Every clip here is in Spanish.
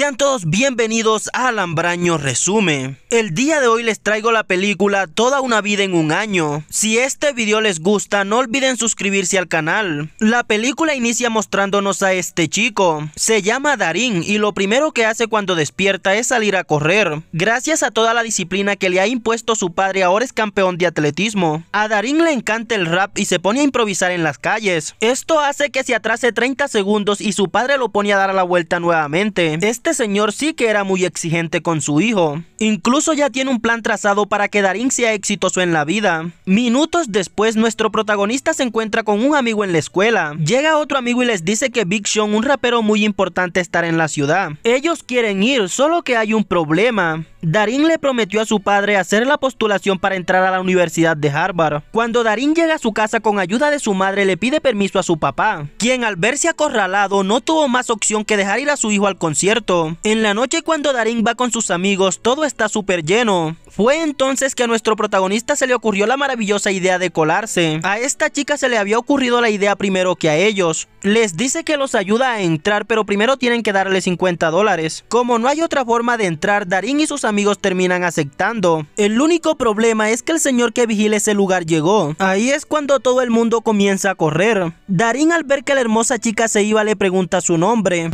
Sean todos bienvenidos a Alambraño Resume. El día de hoy les traigo la película Toda una vida en un año. Si este video les gusta, no olviden suscribirse al canal. La película inicia mostrándonos a este chico. Se llama Darín y lo primero que hace cuando despierta es salir a correr. Gracias a toda la disciplina que le ha impuesto su padre, ahora es campeón de atletismo. A Darín le encanta el rap y se pone a improvisar en las calles. Esto hace que se atrase 30 segundos y su padre lo pone a dar a la vuelta nuevamente. Este este señor sí que era muy exigente con su hijo. Incluso ya tiene un plan trazado para que Darín sea exitoso en la vida. Minutos después, nuestro protagonista se encuentra con un amigo en la escuela. Llega otro amigo y les dice que Big Sean, un rapero muy importante, estará en la ciudad. Ellos quieren ir, solo que hay un problema. Darín le prometió a su padre hacer la postulación para entrar a la Universidad de Harvard. Cuando Darín llega a su casa con ayuda de su madre le pide permiso a su papá, quien al verse acorralado no tuvo más opción que dejar ir a su hijo al concierto. En la noche cuando Darín va con sus amigos todo está súper lleno. Fue entonces que a nuestro protagonista se le ocurrió la maravillosa idea de colarse. A esta chica se le había ocurrido la idea primero que a ellos, les dice que los ayuda a entrar, pero primero tienen que darle 50 dólares. Como no hay otra forma de entrar, Darín y sus amigos terminan aceptando. El único problema es que el señor que vigila ese lugar llegó. Ahí es cuando todo el mundo comienza a correr. Darín al ver que la hermosa chica se iba le pregunta su nombre.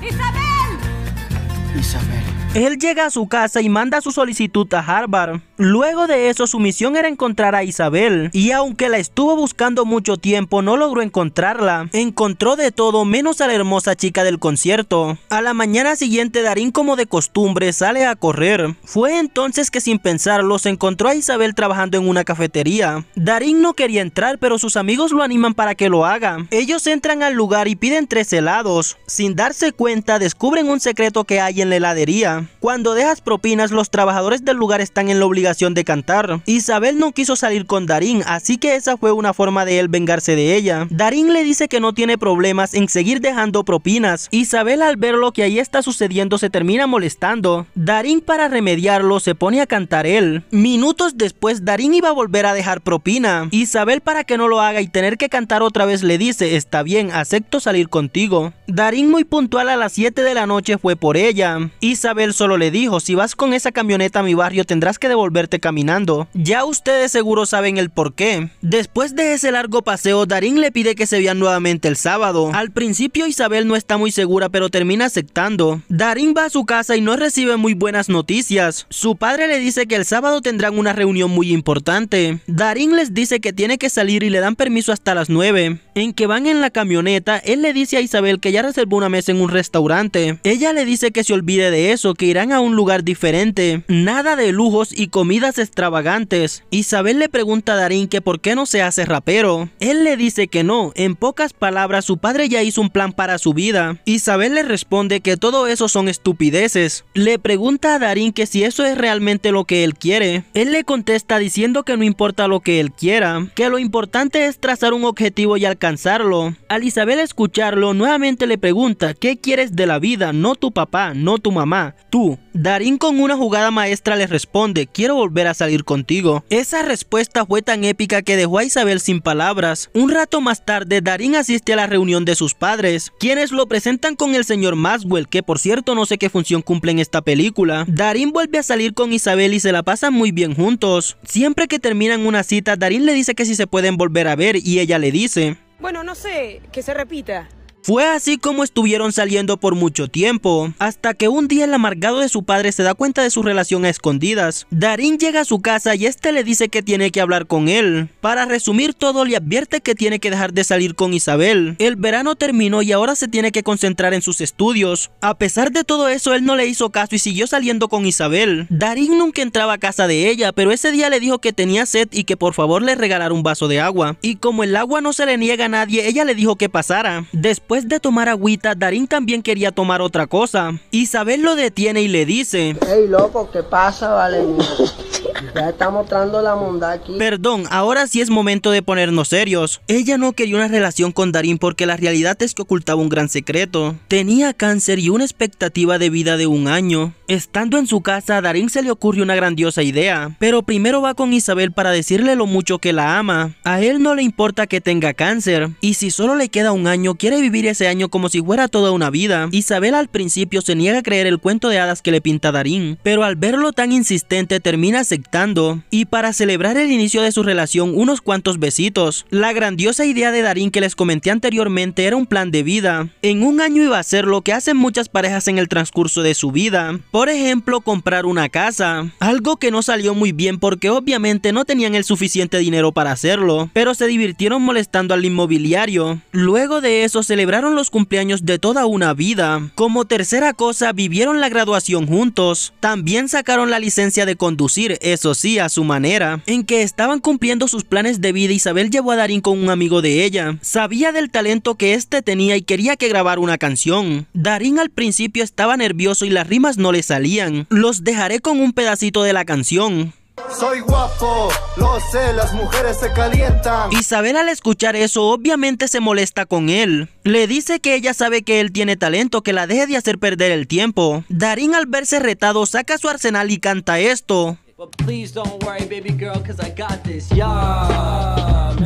¡Isabel! Isabel. Él llega a su casa y manda su solicitud a Harvard. Luego de eso su misión era encontrar a Isabel y aunque la estuvo buscando mucho tiempo no logró encontrarla. Encontró de todo menos a la hermosa chica del concierto. A la mañana siguiente Darín como de costumbre sale a correr. Fue entonces que sin pensarlo se encontró a Isabel trabajando en una cafetería. Darín no quería entrar pero sus amigos lo animan para que lo haga. Ellos entran al lugar y piden tres helados. Sin darse cuenta descubren un secreto que hay en la heladería. Cuando dejas propinas los trabajadores del lugar están en la obligación de cantar. Isabel no quiso salir con Darín, así que esa fue una forma de él vengarse de ella. Darín le dice que no tiene problemas en seguir dejando propinas. Isabel al ver lo que ahí está sucediendo se termina molestando. Darín para remediarlo se pone a cantar él. Minutos después Darín iba a volver a dejar propina. Isabel para que no lo haga y tener que cantar otra vez le dice, está bien, acepto salir contigo. Darín muy puntual a las 7 de la noche fue por ella. Isabel solo le dijo, si vas con esa camioneta a mi barrio tendrás que devolver caminando. Ya ustedes seguro saben el por qué. Después de ese largo paseo, Darín le pide que se vean nuevamente el sábado. Al principio Isabel no está muy segura, pero termina aceptando. Darín va a su casa y no recibe muy buenas noticias. Su padre le dice que el sábado tendrán una reunión muy importante. Darín les dice que tiene que salir y le dan permiso hasta las 9. En que van en la camioneta, él le dice a Isabel que ya reservó una mesa en un restaurante. Ella le dice que se olvide de eso, que irán a un lugar diferente. Nada de lujos y vidas extravagantes. Isabel le pregunta a Darín que por qué no se hace rapero. Él le dice que no, en pocas palabras su padre ya hizo un plan para su vida. Isabel le responde que todo eso son estupideces. Le pregunta a Darín que si eso es realmente lo que él quiere. Él le contesta diciendo que no importa lo que él quiera, que lo importante es trazar un objetivo y alcanzarlo. Al Isabel escucharlo, nuevamente le pregunta, ¿qué quieres de la vida? No tu papá, no tu mamá, tú. Darín con una jugada maestra le responde, quiero volver a salir contigo. Esa respuesta fue tan épica que dejó a Isabel sin palabras. Un rato más tarde, Darín asiste a la reunión de sus padres, quienes lo presentan con el señor Maxwell, que por cierto no sé qué función cumple en esta película. Darín vuelve a salir con Isabel y se la pasan muy bien juntos. Siempre que terminan una cita, Darín le dice que si se pueden volver a ver y ella le dice... Bueno, no sé, que se repita. Fue así como estuvieron saliendo por mucho tiempo, hasta que un día el amargado de su padre se da cuenta de su relación a escondidas. Darín llega a su casa y este le dice que tiene que hablar con él. Para resumir todo, le advierte que tiene que dejar de salir con Isabel. El verano terminó y ahora se tiene que concentrar en sus estudios. A pesar de todo eso, él no le hizo caso y siguió saliendo con Isabel. Darín nunca entraba a casa de ella, pero ese día le dijo que tenía sed y que por favor le regalara un vaso de agua. Y como el agua no se le niega a nadie, ella le dijo que pasara. Después después de tomar agüita, Darín también quería tomar otra cosa. Isabel lo detiene y le dice... ¡Hey loco, ¿qué pasa, vale? está mostrando la Perdón, ahora sí es momento de ponernos serios. Ella no quería una relación con Darín porque la realidad es que ocultaba un gran secreto. Tenía cáncer y una expectativa de vida de un año. Estando en su casa, Darín se le ocurre una grandiosa idea, pero primero va con Isabel para decirle lo mucho que la ama. A él no le importa que tenga cáncer, y si solo le queda un año, quiere vivir ese año como si fuera toda una vida. Isabel al principio se niega a creer el cuento de hadas que le pinta Darín, pero al verlo tan insistente termina aceptando y para celebrar el inicio de su relación unos cuantos besitos. La grandiosa idea de Darín que les comenté anteriormente era un plan de vida. En un año iba a ser lo que hacen muchas parejas en el transcurso de su vida. Por ejemplo, comprar una casa. Algo que no salió muy bien porque obviamente no tenían el suficiente dinero para hacerlo, pero se divirtieron molestando al inmobiliario. Luego de eso celebraron los cumpleaños de toda una vida. Como tercera cosa, vivieron la graduación juntos. También sacaron la licencia de conducir, eso sí a su manera. En que estaban cumpliendo sus planes de vida, Isabel llevó a Darín con un amigo de ella. Sabía del talento que éste tenía y quería que grabara una canción. Darín al principio estaba nervioso y las rimas no le salían. Los dejaré con un pedacito de la canción. Soy guapo, lo sé, las mujeres se calientan. Isabel al escuchar eso obviamente se molesta con él. Le dice que ella sabe que él tiene talento, que la deje de hacer perder el tiempo. Darín al verse retado saca su arsenal y canta esto.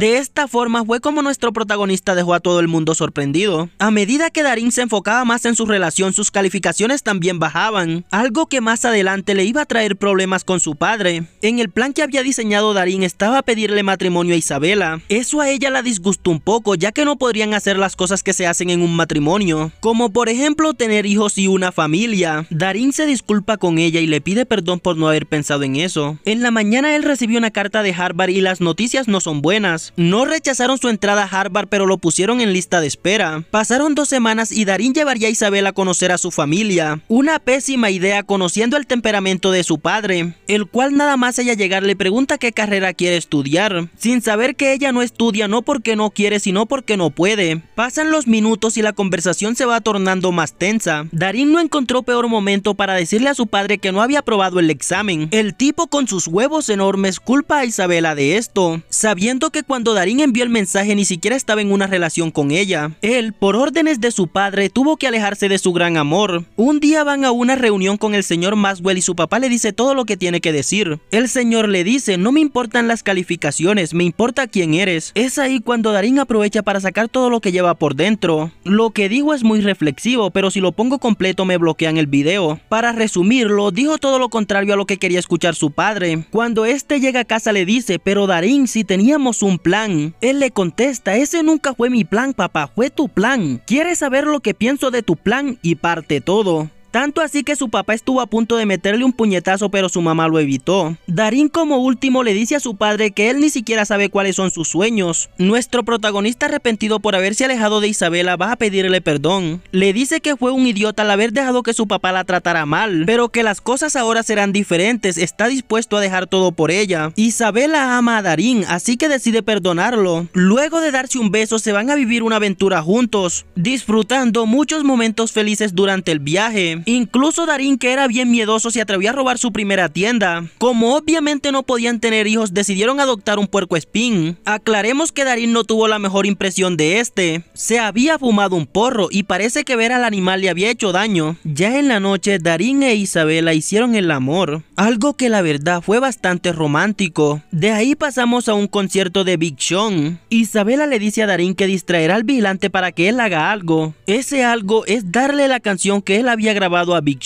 De esta forma fue como nuestro protagonista dejó a todo el mundo sorprendido. A medida que Darín se enfocaba más en su relación, sus calificaciones también bajaban, algo que más adelante le iba a traer problemas con su padre. En el plan que había diseñado Darín estaba pedirle matrimonio a Isabela. Eso a ella la disgustó un poco, ya que no podrían hacer las cosas que se hacen en un matrimonio, como por ejemplo tener hijos y una familia. Darín se disculpa con ella y le pide perdón por no haber pensado en ella eso. En la mañana él recibió una carta de Harvard y las noticias no son buenas. No rechazaron su entrada a Harvard pero lo pusieron en lista de espera. Pasaron dos semanas y Darín llevaría a Isabel a conocer a su familia. Una pésima idea conociendo el temperamento de su padre, el cual nada más ella llegar le pregunta qué carrera quiere estudiar, sin saber que ella no estudia no porque no quiere sino porque no puede. Pasan los minutos y la conversación se va tornando más tensa. Darín no encontró peor momento para decirle a su padre que no había aprobado el examen. El tipo con sus huevos enormes culpa a Isabela de esto, sabiendo que cuando Darín envió el mensaje ni siquiera estaba en una relación con ella. Él, por órdenes de su padre, tuvo que alejarse de su gran amor. Un día van a una reunión con el señor Maswell y su papá le dice todo lo que tiene que decir. El señor le dice, no me importan las calificaciones, me importa quién eres. Es ahí cuando Darín aprovecha para sacar todo lo que lleva por dentro. Lo que digo es muy reflexivo, pero si lo pongo completo me bloquean el video. Para resumirlo, dijo todo lo contrario a lo que quería escuchar su padre. Cuando este llega a casa le dice, pero Darín, si teníamos un plan. Él le contesta, ese nunca fue mi plan, papá, fue tu plan. ¿Quieres saber lo que pienso de tu plan? Y parte todo. Tanto así que su papá estuvo a punto de meterle un puñetazo pero su mamá lo evitó. Darín como último le dice a su padre que él ni siquiera sabe cuáles son sus sueños. Nuestro protagonista arrepentido por haberse alejado de Isabela va a pedirle perdón. Le dice que fue un idiota al haber dejado que su papá la tratara mal, pero que las cosas ahora serán diferentes, está dispuesto a dejar todo por ella. Isabela ama a Darín, así que decide perdonarlo. Luego de darse un beso se van a vivir una aventura juntos, disfrutando muchos momentos felices durante el viaje. Incluso Darín, que era bien miedoso, se atrevió a robar su primera tienda. Como obviamente no podían tener hijos, decidieron adoptar un puerco espín. Aclaremos que Darín no tuvo la mejor impresión de este. Se había fumado un porro y parece que ver al animal le había hecho daño. Ya en la noche, Darín e Isabela hicieron el amor, algo que la verdad fue bastante romántico. De ahí pasamos a un concierto de Big Sean. Isabela le dice a Darín que distraerá al vigilante para que él haga algo. Ese algo es darle la canción que él había grabado a Big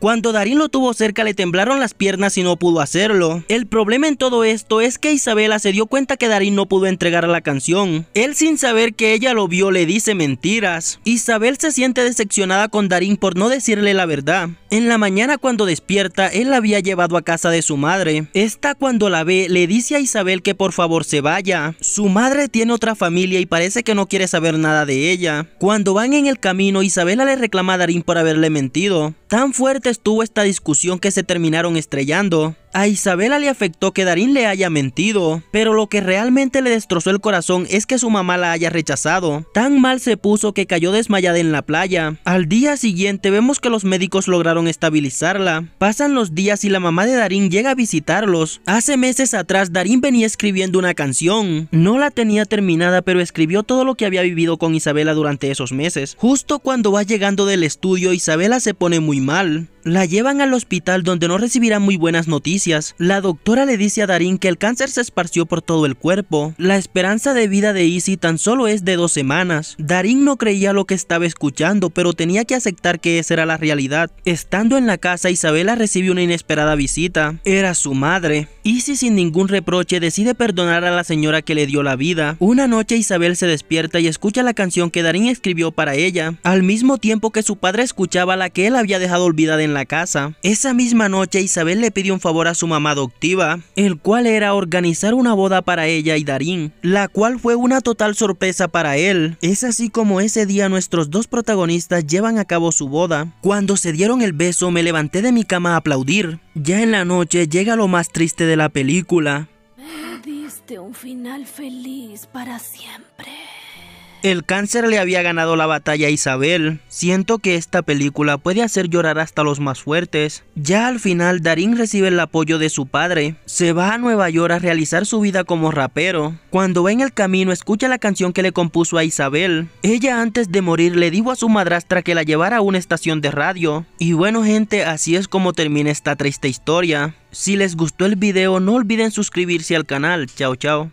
Cuando Darín lo tuvo cerca le temblaron las piernas y no pudo hacerlo. El problema en todo esto es que Isabela se dio cuenta que Darín no pudo entregar la canción. Él sin saber que ella lo vio le dice mentiras. Isabel se siente decepcionada con Darín por no decirle la verdad. En la mañana cuando despierta, él la había llevado a casa de su madre. Esta cuando la ve le dice a Isabel que por favor se vaya. Su madre tiene otra familia y parece que no quiere saber nada de ella. Cuando van en el camino, Isabela le reclama a Darín por haberle mentido. Tan fuerte estuvo esta discusión que se terminaron estrellando. A Isabela le afectó que Darín le haya mentido, pero lo que realmente le destrozó el corazón es que su mamá la haya rechazado. Tan mal se puso que cayó desmayada en la playa. Al día siguiente vemos que los médicos lograron estabilizarla. Pasan los días y la mamá de Darín llega a visitarlos. Hace meses atrás Darín venía escribiendo una canción. No la tenía terminada, pero escribió todo lo que había vivido con Isabela durante esos meses. Justo cuando va llegando del estudio, Isabela se pone muy mal. La llevan al hospital donde no recibirá muy buenas noticias. La doctora le dice a Darín que el cáncer se esparció por todo el cuerpo. La esperanza de vida de Izzy tan solo es de dos semanas. Darín no creía lo que estaba escuchando, pero tenía que aceptar que esa era la realidad. Estando en la casa, Isabela recibe una inesperada visita. Era su madre. Izzy sin ningún reproche decide perdonar a la señora que le dio la vida. Una noche Isabel se despierta y escucha la canción que Darín escribió para ella, al mismo tiempo que su padre escuchaba la que él había dejado olvidada en la casa. Esa misma noche Isabel le pidió un favor a su mamá adoptiva, el cual era organizar una boda para ella y Darín, la cual fue una total sorpresa para él. Es así como ese día nuestros dos protagonistas llevan a cabo su boda. Cuando se dieron el beso me levanté de mi cama a aplaudir. Ya en la noche llega lo más triste de la película. diste un final feliz para siempre. El cáncer le había ganado la batalla a Isabel. Siento que esta película puede hacer llorar hasta los más fuertes. Ya al final, Darín recibe el apoyo de su padre. Se va a Nueva York a realizar su vida como rapero. Cuando va en el camino, escucha la canción que le compuso a Isabel. Ella antes de morir le dijo a su madrastra que la llevara a una estación de radio. Y bueno gente, así es como termina esta triste historia. Si les gustó el video, no olviden suscribirse al canal. Chao, chao.